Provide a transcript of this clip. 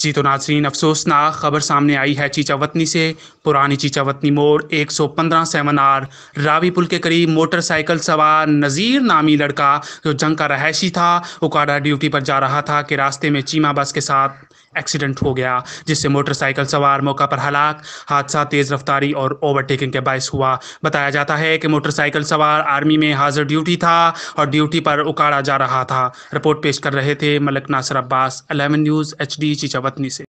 जी तो नाजरीन अफसोसनाक खबर सामने आई है चीचावतनी से पुरानी वतनी मोड़ एक सौ पंद्रह सेवन आर रावी पुल के करीब मोटरसाइकिल सवार नज़ीर नामी लड़का जो जंग का रहायशी था उकाड़ा ड्यूटी पर जा रहा था कि रास्ते में चीमा बस के साथ एक्सीडेंट हो गया जिससे मोटरसाइकिल सवार मौका पर हलाक हादसा तेज रफ्तारी और ओवरटेकिंग के बायस हुआ बताया जाता है कि मोटरसाइकिल सवार आर्मी में हाजिर ड्यूटी था और ड्यूटी पर उकाड़ा जा रहा था रिपोर्ट पेश कर रहे थे Malak Nasir Abbas eleven news H D Chichawatni से